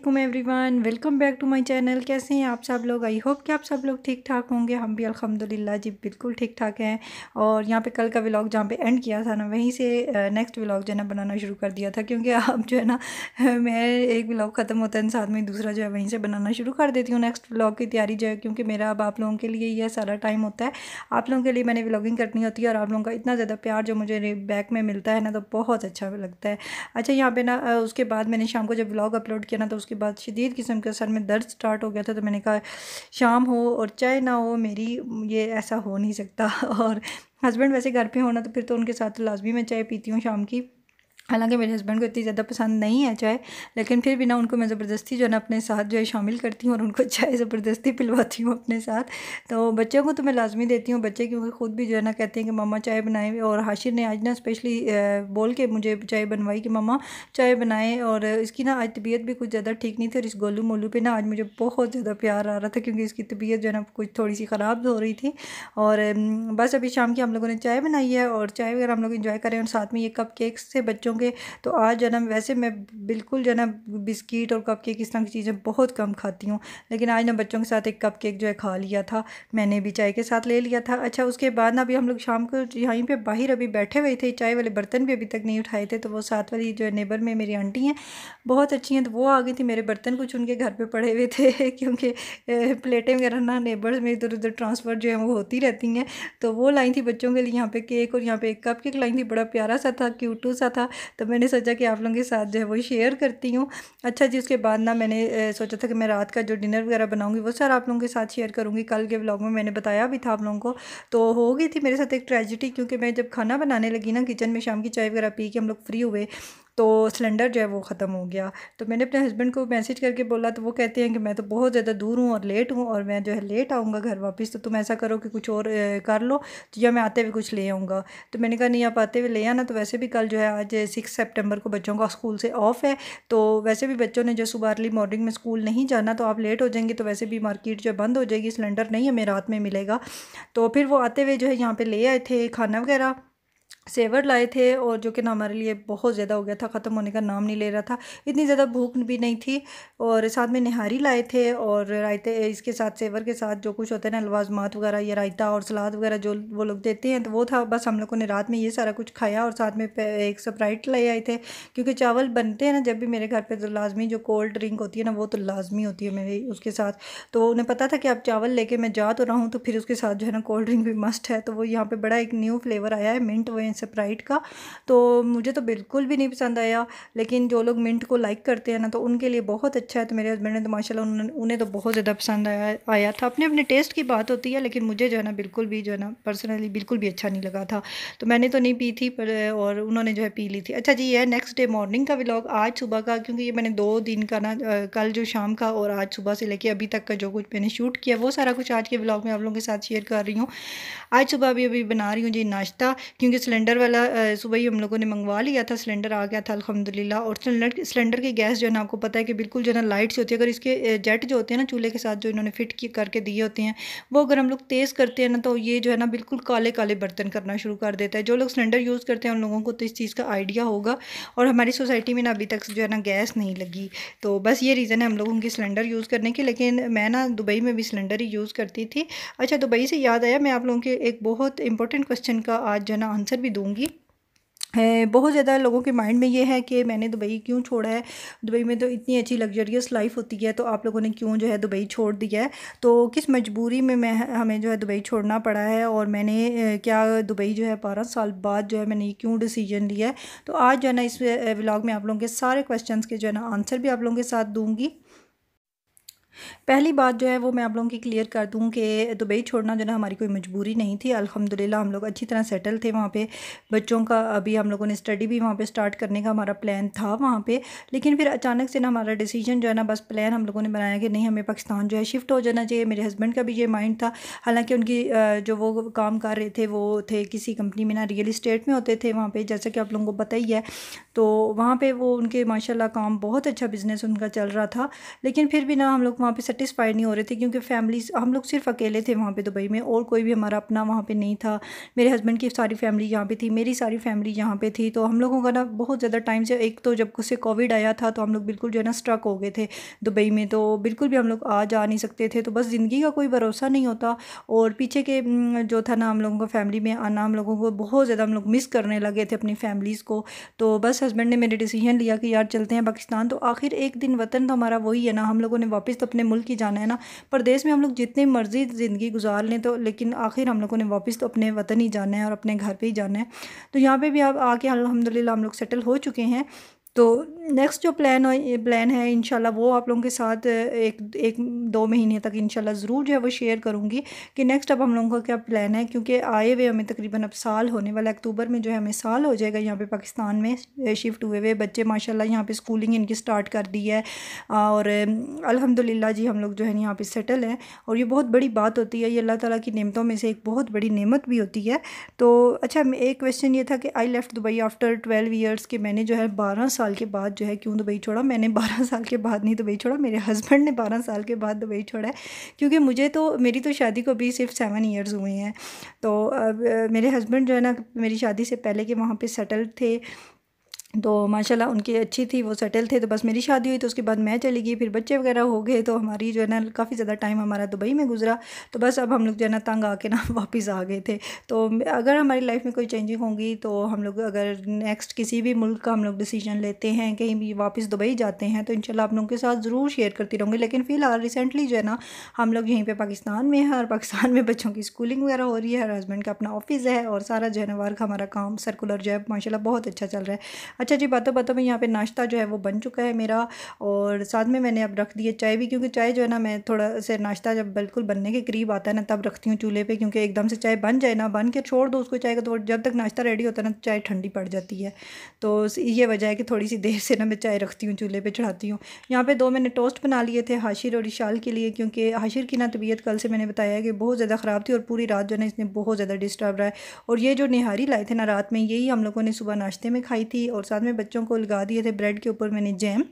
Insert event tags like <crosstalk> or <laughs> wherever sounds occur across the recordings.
अल्लाम everyone welcome back to my channel कैसे हैं आप सब लोग आई होप कि आप सब लोग ठीक ठाक होंगे हम भी अल्हम्दुलिल्लाह जी बिल्कुल ठीक ठाक हैं और यहाँ पे कल का व्लॉग जहाँ पे एंड किया था ना वहीं से नेक्स्ट व्लॉग जो है ना बनाना शुरू कर दिया था क्योंकि आप जो है ना <laughs> मैं एक ब्लॉग ख़त्म होता है साथ में दूसरा जो है वहीं से बनाना शुरू कर देती हूँ नेक्स्ट ब्लॉग की तैयारी जो है क्योंकि मेरा अब आप लोगों के लिए यह सारा टाइम होता है आप लोगों के लिए मैंने व्लॉगिंग करनी होती है और आप लोगों का इतना ज़्यादा प्यार जो मुझे बैक में मिलता है ना तो बहुत अच्छा लगता है अच्छा यहाँ पर ना उसके बाद मैंने शाम को जब ब्लॉग अपलोड किया ना तो उसके बाद शदीद किस्म का सर में दर्द स्टार्ट हो गया था तो मैंने कहा शाम हो और चाय ना हो मेरी ये ऐसा हो नहीं सकता <laughs> और हस्बैंड वैसे घर पे होना तो फिर तो उनके साथ लाजमी मैं चाय पीती हूँ शाम की हालांकि मेरे हस्बैंड को इतनी ज़्यादा पसंद नहीं है चाय लेकिन फिर भी ना उनको मैं ज़बरदस्ती जो है ना अपने साथ जो है शामिल करती हूँ और उनको <laughs> चाय ज़बरदस्ती पिलवाती हूँ अपने साथ तो बच्चों को तो मैं लाजमी देती हूँ बच्चे क्योंकि ख़ुद भी जो है ना कहते हैं कि मामा चाय बनाए और हाशिर ने आज ना स्पेशली बोल के मुझे चाय बनवाई कि मामा चाय बनाए और इसकी ना आज तबीयत भी कुछ ज़्यादा ठीक नहीं थी और इस गोलू मोलू पर ना आज मुझे बहुत ज़्यादा प्यार आ रहा था क्योंकि इसकी तबीयत जो है ना कुछ थोड़ी सी ख़राब हो रही थी और बस अभी शाम की हम लोगों ने चाय बनाई है और चाय वगैरह हम लोग इन्जॉय करें और साथ में ये कप केक से बच्चों होंगे तो आज जो ना वैसे मैं बिल्कुल जो ना बिस्किट और कप केक इस तरह की चीज़ें बहुत कम खाती हूँ लेकिन आज ना बच्चों के साथ एक कप केक जो है खा लिया था मैंने भी चाय के साथ ले लिया था अच्छा उसके बाद ना अभी हम लोग शाम को यहीं पर बाहर अभी बैठे हुए थे चाय वाले बर्तन भी अभी तक नहीं उठाए थे तो वो साथ वाली जो नेबर में मेरी आंटी हैं बहुत अच्छी हैं तो वो आ गई थी मेरे बर्तन कुछ उनके घर पर पड़े हुए थे <laughs> क्योंकि प्लेटें वगैरह ना नेबर्स में इधर उधर ट्रांसफ़र जो है वो होती रहती हैं तो वो लाई थी बच्चों के लिए यहाँ पे केक और यहाँ पे एक कप केक लाई थी बड़ा प्यारा सा था क्यूटू सा था तो मैंने सोचा कि आप लोगों के साथ जो है वो शेयर करती हूँ अच्छा जी उसके बाद ना मैंने सोचा था कि मैं रात का जो डिनर वगैरह बनाऊँगी वो सारा आप लोगों के साथ शेयर करूँगी कल के ब्लॉग में मैंने बताया भी था आप लोगों को तो हो गई थी मेरे साथ एक ट्रेजिडी क्योंकि मैं जब खाना बनाने लगी ना किचन में शाम की चाय वगैरह पी के हम लोग फ्री हुए तो सिलेंडर जो है वो ख़त्म हो गया तो मैंने अपने हस्बैंड को मैसेज करके बोला तो वो कहते हैं कि मैं तो बहुत ज़्यादा दूर हूँ और लेट हूँ और मैं जो है लेट आऊँगा घर वापस तो तुम ऐसा करो कि कुछ और कर लो तो या मैं आते हुए कुछ ले आऊँगा तो मैंने कहा नहीं आप आते हुए ले आना तो वैसे भी कल जो है आज सिक्स सेप्टेम्बर को बच्चों का स्कूल से ऑफ़ है तो वैसे भी बच्चों ने जो सुबह अर्ली मॉर्निंग में स्कूल नहीं जाना तो आप लेट हो जाएंगे तो वैसे भी मार्केट जो बंद हो जाएगी सिलेंडर नहीं हमें रात में मिलेगा तो फिर वो आते हुए जो है यहाँ पर ले आए थे खाना वगैरह सेवर लाए थे और जो कि ना हमारे लिए बहुत ज़्यादा हो गया था ख़त्म होने का नाम नहीं ले रहा था इतनी ज़्यादा भूख भी नहीं थी और साथ में निहारी लाए थे और रायते इसके साथ सेवर के साथ जो कुछ होता है ना लवाजमात वगैरह या रायता और सलाद वगैरह जो वो लोग देते हैं तो वो था बस हम लोगों ने रात में ये सारा कुछ खाया और साथ में एक स्प्राइट ले आए थे क्योंकि चावल बनते हैं ना जब भी मेरे घर पर तो लाजमी जो कोल्ड ड्रिंक होती है ना वो तो लाजमी होती है मेरे उसके साथ तो उन्हें पता था कि आप चावल लेके मैं जा तो रहा हूँ तो फिर उसके साथ जो है ना कोल्ड ड्रिंक भी मस्ट है तो वो यहाँ पर बड़ा एक न्यू फ्लेवर आया है मिंट वे स्प्राइट का तो मुझे तो बिल्कुल भी नहीं पसंद आया लेकिन जो लोग मिंट को लाइक करते हैं ना तो उनके लिए बहुत अच्छा है तो मेरे हस्बैंड ने तो माशा उन्हें तो बहुत ज़्यादा पसंद आया आया था अपने अपने टेस्ट की बात होती है लेकिन मुझे जो है ना बिल्कुल भी जो है ना पर्सनली बिल्कुल भी अच्छा नहीं लगा था तो मैंने तो नहीं पी थी पर और उन्होंने जो है पी ली थी अच्छा जी यह नेक्स्ट डे मॉर्निंग का ब्लॉग आज सुबह का क्योंकि ये मैंने दो दिन का ना कल जो शाम का और आज सुबह से लेके अभी तक का जो कुछ मैंने शूट किया वो सारा कुछ आज के ब्लॉग में आप लोगों के साथ शेयर कर रही हूँ आज सुबह अभी अभी बना रही हूँ जी नाश्ता क्योंकि सिलेंडर सिलेंडर वाला सुबह ही हम लोगों ने मंगवा लिया था सिलेंडर आ गया था अलहमदिल्ला और सिलेंडर सिलेंडर की गैस जो है ना आपको पता है कि बिल्कुल जो है ना लाइट से होती है अगर इसके जेट जो होते हैं ना चूल्हे के साथ जो इन्होंने फिट करके दिए होते हैं वो अगर हम लोग तेज़ करते हैं ना तो ये जो है ना बिल्कुल काले काले बर्तन करना शुरू कर देता है जो लोग सिलेंडर यूज़ करते हैं उन लोगों को तो इस चीज़ का आइडिया होगा और हमारी सोसाइटी में ना अभी तक जो है ना गैस नहीं लगी तो बस ये रीज़न है हम लोगों की सिलेंडर यूज़ करने की लेकिन मैं ना दुबई में भी सिलेंडर ही यूज़ करती थी अच्छा दुबई से याद आया मैं आप लोगों के एक बहुत इंपॉर्टेंट क्वेश्चन का आज जो है ना आंसर भी भी दूँगी बहुत ज़्यादा लोगों के माइंड में ये है कि मैंने दुबई क्यों छोड़ा है दुबई में तो इतनी अच्छी लग्जरियस लाइफ होती है तो आप लोगों ने क्यों जो है दुबई छोड़ दिया है तो किस मजबूरी में मैं हमें जो है दुबई छोड़ना पड़ा है और मैंने क्या दुबई जो है बारह साल बाद जो है मैंने ये क्यों डिसीजन लिया है तो आज जो है ना इस व्लाग में आप लोगों के सारे क्वेश्चन के जो है ना आंसर भी आप लोगों के साथ दूँगी पहली बात जो है वो मैं आप लोगों की क्लियर कर दूं कि दुबई छोड़ना जो है हमारी कोई मजबूरी नहीं थी अल्हम्दुलिल्लाह हम लोग अच्छी तरह सेटल थे वहाँ पे बच्चों का अभी हम लोगों ने स्टडी भी वहाँ पे स्टार्ट करने का हमारा प्लान था वहाँ पे लेकिन फिर अचानक से ना हमारा डिसीजन जो है ना बस प्लान हम लोगों ने बनाया कि नहीं हमें पाकिस्तान जो है शिफ्ट हो जाना चाहिए मेरे हस्बैंड का भी ये माइंड था हालाँकि उनकी जो वो काम कर रहे थे वो थे किसी कंपनी में ना रियल इस्टेट में होते थे वहाँ पर जैसा कि आप लोगों को पता ही है तो वहाँ पर वो उनके माशाला काम बहुत अच्छा बिज़नेस उनका चल रहा था लेकिन फिर भी ना हम लोग वहाँ पे सेटिस्फाइड नहीं हो रहे थे क्योंकि फैमिली हम लोग सिर्फ अकेले थे वहाँ पे दुबई में और कोई भी हमारा अपना वहाँ पे नहीं था मेरे हस्बैंड की सारी फैमिली यहाँ पे थी मेरी सारी फैमिली यहाँ पे थी तो हम लोगों का ना बहुत ज़्यादा टाइम से एक तो जब उससे कोविड आया था तो हम लोग बिल्कुल जो है ना स्ट्रक हो गए थे दुबई में तो बिल्कुल भी हम लोग आ जा नहीं सकते थे तो बस ज़िंदगी का कोई भरोसा नहीं होता और पीछे के जो था ना हम लोगों को फैमिली में आना हम लोगों को बहुत ज़्यादा हम लोग मिस करने लगे थे अपनी फैमिलीज़ को तो बस हस्बैंड ने मेरे डिसीजन लिया कि यार चलते हैं पाकिस्तान तो आखिर एक दिन वतन तो हमारा वही है ना हम लोगों ने वापस तो अपने मुल्क ही जाना है ना परदेश में हम लोग जितनी मर्ज़ी ज़िंदगी गुजार लें तो लेकिन आखिर हम लोगों ने वापस तो अपने वतन ही जाना है और अपने घर पर ही जाना है तो यहाँ पर भी आप आके अलहमदिल्ला हम लोग सेटल हो चुके हैं तो नेक्स्ट जो प्लान प्लान है इंशाल्लाह वो आप लोगों के साथ एक एक दो महीने तक इंशाल्लाह ज़रूर जो है वो शेयर करूँगी कि नेक्स्ट अब हम लोगों का क्या प्लान है क्योंकि आए हुए हमें तकरीबन अब साल होने वाला अक्टूबर में जो है हमें साल हो जाएगा यहाँ पे पाकिस्तान में शिफ्ट हुए हुए बच्चे माशाल्लाह यहाँ पे स्कूलिंग इनकी स्टार्ट कर दी है और अल्हम्दुलिल्लाह जी हम लोग जो है यहाँ पर सेटल हैं और ये बहुत बड़ी बात होती है ये अल्लाह ताली की नियमतों में से एक बहुत बड़ी नेमत भी होती है तो अच्छा एक क्वेश्चन ये था कि I left Dubai after twelve years के मैंने जो है बारह साल के बाद जो है क्यों दुबई छोड़ा मैंने <laughs> बारह साल के बाद नहीं दुबई छोड़ा मेरे हस्बैंड ने बारह साल के बाद दुबई छोड़ा है क्योंकि मुझे तो मेरी तो शादी को अभी सिर्फ सेवन ईयर्स हुए हैं तो मेरे हस्बैंड जो है ना मेरी शादी से पहले के वहाँ पर सेटल थे तो माशाल्लाह उनकी अच्छी थी वो सेटल थे तो बस मेरी शादी हुई तो उसके बाद मैं चली गई फिर बच्चे वगैरह हो गए तो हमारी जो है ना काफ़ी ज़्यादा टाइम हमारा दुबई में गुजरा तो बस अब हम लोग जो है ना तंग आके ना <laughs> वापस आ गए थे तो अगर हमारी लाइफ में कोई चेंजिंग होंगी तो हम लोग अगर नेक्स्ट किसी भी मुल्क का हम लोग डिसीजन लेते हैं कहीं भी वापस दुबई जाते हैं तो इन आप लोगों के साथ ज़रूर शेयर करती रहूँगी लेकिन फ़िलहाल रिसेंटली जो है ना हम लोग यहीं पर पाकिस्तान में हैं और पाकिस्तान में बच्चों की स्कूलिंग वगैरह हो रही है हस्बैंड का अपना ऑफिस है और सारा जो है ना वर्क हमारा काम सर्कुलर जो है माशाला बहुत अच्छा चल रहा है अच्छा जी बातों बातों में यहाँ पे नाश्ता जो है वो बन चुका है मेरा और साथ में मैंने अब रख दी है चाय भी क्योंकि चाय जो है ना मैं थोड़ा से नाश्ता जब बिल्कुल बनने के करीब आता है ना तब रखती हूँ चूल्हे पर क्योंकि एकदम से चाय बन जाए ना बन के छोड़ दो उसको चाय का तो जब तक नाश्ता रेडी होता है ना चाय ठंडी पड़ जाती है तो ये वजह है कि थोड़ी सी देर से ना मैं चाय रखती हूँ चूल्हे पर चढ़ाती हूँ यहाँ पर दो मैंने टोस्ट बना लिए थे हाशिर और इशाल के लिए क्योंकि हाशिर की ना तबीयत कल से मैंने बताया कि बहुत ज़्यादा ख़राब थी और पूरी रात जो है ना इसने बहुत ज़्यादा डिस्टर्ब रहा है और ये जो निहारी लाए थे ना रात में यही हम लोगों ने सुबह नाश्ते में खाई थी और साथ में बच्चों को लगा दिए थे ब्रेड के ऊपर मैंने जैम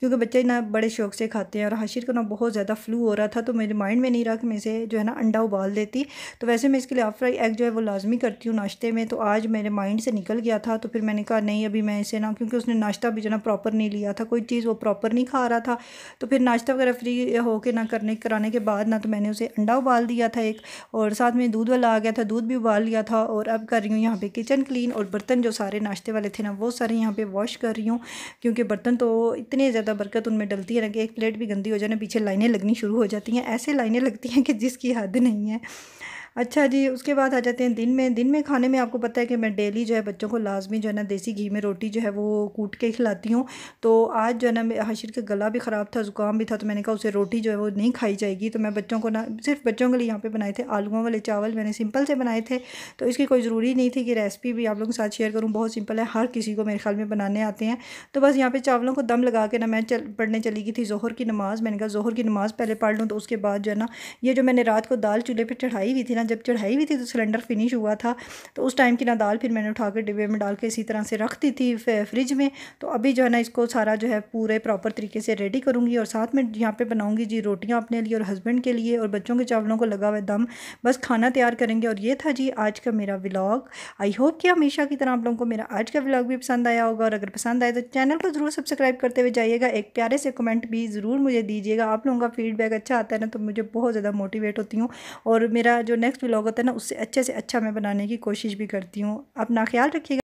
क्योंकि बच्चे ना बड़े शौक से खाते हैं और हाशिर को ना बहुत ज़्यादा फ्लू हो रहा था तो मेरे माइंड में नहीं रहा कि मैं इसे जो है ना अंडा उबाल देती तो वैसे मैं इसके लिए आप फ्राई एग जो है वो लाजमी करती हूँ नाश्ते में तो आज मेरे माइंड से निकल गया था तो फिर मैंने कहा नहीं अभी मैं इसे ना क्योंकि उसने नाश्ता भी जो ना प्रॉपर नहीं लिया था कोई चीज़ वो प्रॉपर नहीं खा रहा था तो फिर नाश्ता वगैरह फ्री होकर ना करने कराने के बाद ना तो मैंने उसे अंडा उबाल दिया था एक और साथ में दूध वाला आ गया था दूध भी उबाल लिया था और अब कर रही हूँ यहाँ पे किचन क्लीन और बर्तन जो सारे नाश्ते वाले थे ना वो सारे यहाँ पे वॉश कर रही हूँ क्योंकि बर्तन तो इतने ज़्यादा बरकत उनमें डलती है ना कि एक प्लेट भी गंदी हो ना पीछे लाइनें लगनी शुरू हो जाती हैं ऐसे लाइनें लगती हैं कि जिसकी हद नहीं है अच्छा जी उसके बाद आ जाते हैं दिन में दिन में खाने में आपको पता है कि मैं डेली जो है बच्चों को लाजमी जो है ना देसी घी में रोटी जो है वो कूट के खिलाती हूँ तो आज जो है ना हाशिर का गला भी ख़राब था ज़ुकाम भी था तो मैंने कहा उसे रोटी जो है वो नहीं खाई जाएगी तो मैं बच्चों को ना सिर्फ बच्चों के लिए यहाँ पर बनाए थे आलुओं वाले चावल मैंने सिंपल से बनाए थे तो इसकी कोई ज़रूरी नहीं थी कि रेसिपी भी आप लोगों के साथ शेयर करूँ बहुत सिंपल है हर किसी को मेरे ख्याल में बनाने आते हैं तो बस यहाँ पर चावलों को दम लगा के ना मैं चल पढ़ने चली गई थी जोहर की नमाज़ मैंने कहा जोहर की नमाज़ पहले पढ़ लूँ तो उसके बाद जो है ना ये जो मैंने रात को दाल चूल्हे पर चढ़ाई हुई थी ना जब चढ़ाई हुई थी तो सिलेंडर फिनिश हुआ था तो उस टाइम की ना दाल फिर मैंने उठा कर डिब्बे में डाल के इसी तरह से रख दी थी फ्रिज में तो अभी जो है ना इसको सारा जो है पूरे प्रॉपर तरीके से रेडी करूँगी और साथ में यहाँ पर बनाऊँगी जी रोटियाँ अपने लिए और हस्बैंड के लिए और बच्चों के चावलों को लगा हुआ दम बस खाना तैयार करेंगे और ये था जी आज का मेरा व्लॉग आई होप कि हमेशा की तरह आप लोगों को मेरा आज का व्लॉग भी पसंद आया होगा और अगर पसंद आए तो चैनल को ज़रूर सब्सक्राइब करते हुए जाइएगा एक प्यारे से कमेंट भी ज़रूर मुझे दीजिएगा आप लोगों का फीडबैक अच्छा आता है ना तो मुझे बहुत ज़्यादा मोटिवेट होती हूँ और मेरा जो नेक्स्ट नेक्स्ट व्लॉग होता है ना उससे अच्छे से अच्छा मैं बनाने की कोशिश भी करती हूँ अपना ख्याल रखिएगा